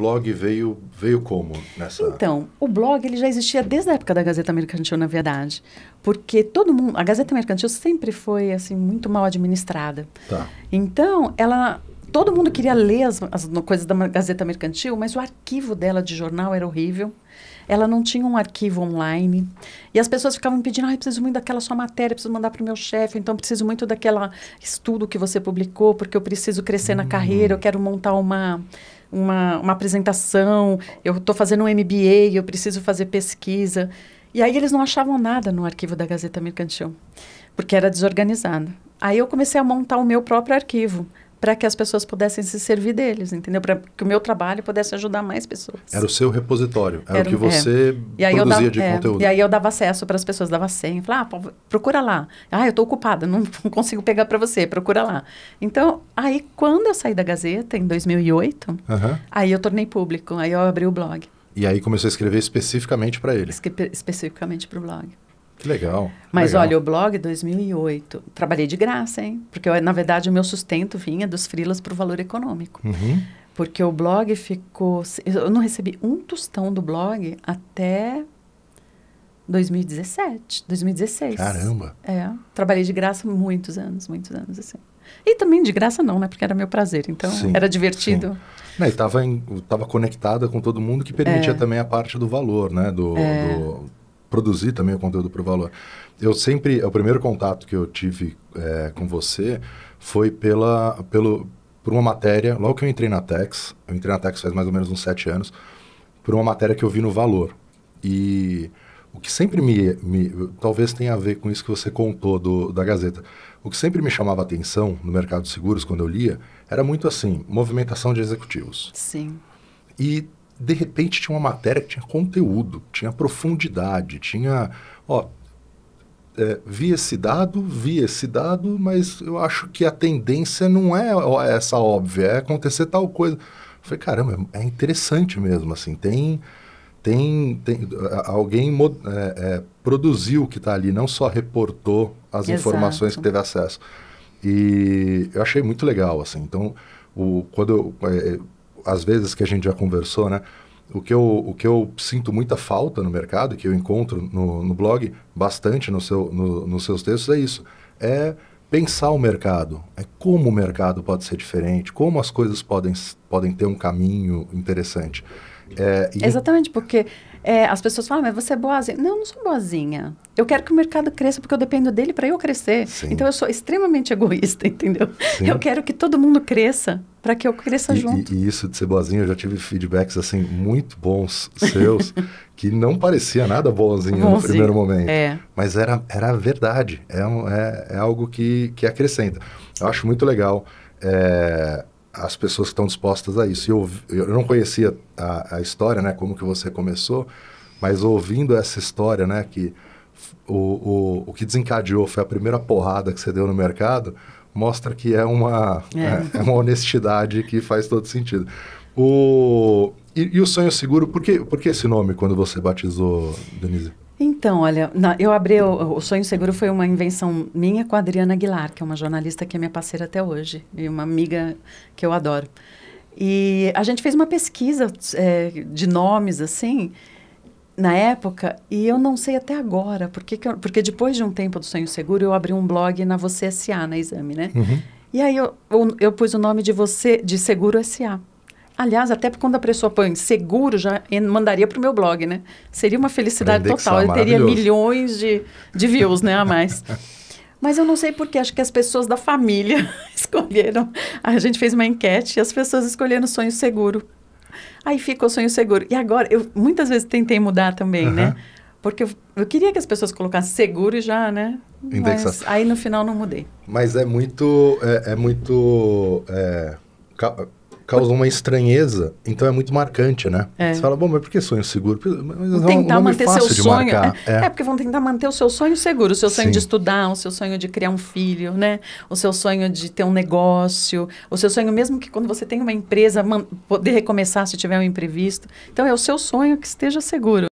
blog veio, veio como nessa... Então, o blog ele já existia desde a época da Gazeta Mercantil, na verdade. Porque todo mundo... A Gazeta Mercantil sempre foi, assim, muito mal administrada. Tá. Então, ela... Todo mundo queria ler as, as coisas da Gazeta Mercantil, mas o arquivo dela de jornal era horrível ela não tinha um arquivo online. E as pessoas ficavam me pedindo, ah, preciso muito daquela sua matéria, preciso mandar para o meu chefe, então preciso muito daquela estudo que você publicou, porque eu preciso crescer na hum. carreira, eu quero montar uma uma, uma apresentação, eu estou fazendo um MBA, eu preciso fazer pesquisa. E aí eles não achavam nada no arquivo da Gazeta Mercantil, porque era desorganizado. Aí eu comecei a montar o meu próprio arquivo para que as pessoas pudessem se servir deles, entendeu? Para que o meu trabalho pudesse ajudar mais pessoas. Era o seu repositório, era, era o que é. você é. produzia dava, de é, conteúdo. E aí eu dava acesso para as pessoas, dava senha, falava, ah, procura lá. Ah, eu estou ocupada, não, não consigo pegar para você, procura lá. Então, aí quando eu saí da Gazeta, em 2008, uhum. aí eu tornei público, aí eu abri o blog. E aí começou a escrever especificamente para ele. Esque especificamente para o blog. Que legal. Mas legal. olha, o blog 2008, trabalhei de graça, hein? Porque eu, na verdade o meu sustento vinha dos frilas para o valor econômico. Uhum. Porque o blog ficou, eu não recebi um tostão do blog até 2017, 2016. Caramba. É, trabalhei de graça muitos anos, muitos anos assim. E também de graça não, né? Porque era meu prazer, então sim, era divertido. Sim. Não, e estava conectada com todo mundo, que permitia é. também a parte do valor, né? Do, é. do produzir também o conteúdo para o valor. Eu sempre, o primeiro contato que eu tive é, com você foi pela, pelo, por uma matéria, logo que eu entrei na Tex, eu entrei na Tex faz mais ou menos uns sete anos, por uma matéria que eu vi no Valor. E o que sempre me, me talvez tenha a ver com isso que você contou do, da Gazeta, o que sempre me chamava atenção no mercado de seguros, quando eu lia, era muito assim, movimentação de executivos. Sim. E de repente tinha uma matéria que tinha conteúdo, tinha profundidade, tinha, ó, é, vi esse dado, vi esse dado, mas eu acho que a tendência não é essa óbvia, é acontecer tal coisa. Eu falei, caramba, é, é interessante mesmo, assim, tem, tem, tem alguém é, é, produziu o que está ali, não só reportou as Exato. informações que teve acesso. E eu achei muito legal, assim, então, o, quando eu é, às vezes que a gente já conversou, né? O que, eu, o que eu sinto muita falta no mercado, que eu encontro no, no blog bastante no seu, no, nos seus textos, é isso. É pensar o mercado, é como o mercado pode ser diferente, como as coisas podem, podem ter um caminho interessante. É, e... Exatamente, porque é, as pessoas falam, ah, mas você é boazinha. Não, eu não sou boazinha. Eu quero que o mercado cresça porque eu dependo dele para eu crescer. Sim. Então eu sou extremamente egoísta, entendeu? Sim. Eu quero que todo mundo cresça para que eu cresça e, junto. E, e, isso de ser boazinha, eu já tive feedbacks assim muito bons seus que não parecia nada boazinha, no primeiro momento. É. Mas era, era a verdade. É, é, é algo que, que acrescenta. Eu acho muito legal. É, as pessoas que estão dispostas a isso. Eu, eu não conhecia a, a, história, né, como que você começou, mas ouvindo essa história, né, que o, o, o que desencadeou foi a primeira porrada que você deu no mercado, mostra que é uma, é. é, é uma honestidade que faz todo sentido. O, e, e, o Sonho Seguro, por que, por que esse nome quando você batizou, Denise? Então, olha, na, eu abri o, o, Sonho Seguro foi uma invenção minha com a Adriana Aguilar, que é uma jornalista que é minha parceira até hoje e uma amiga que eu adoro. E a gente fez uma pesquisa é, de nomes assim na época e eu não sei até agora porque eu, porque depois de um tempo do Sonho Seguro eu abri um blog na Você SA na Exame, né? Uhum. E aí eu, eu, eu pus o nome de você de Seguro SA. Aliás, até quando a pessoa põe seguro, já mandaria para o meu blog, né? Seria uma felicidade total. É eu teria milhões de, de views né, a mais. Mas eu não sei porquê, acho que as pessoas da família escolheram. A gente fez uma enquete e as pessoas escolheram sonho seguro. Aí ficou sonho seguro. E agora, eu muitas vezes tentei mudar também, uhum. né? Porque eu, eu, queria que as pessoas colocassem seguro e já, né? Indexar. Mas aí no final não mudei. Mas é muito. É, é muito. É, causa uma estranheza, então é muito marcante, né? É. Você fala, bom, mas por que sonho seguro? Mas é tentar manter seu sonho. É. É. é. porque vão tentar manter o seu sonho seguro, o seu sonho Sim. de estudar, o seu sonho de criar um filho, né? O seu sonho de ter um negócio, o seu sonho mesmo que quando você tem uma empresa, poder recomeçar se tiver um imprevisto. Então é o seu sonho que esteja seguro.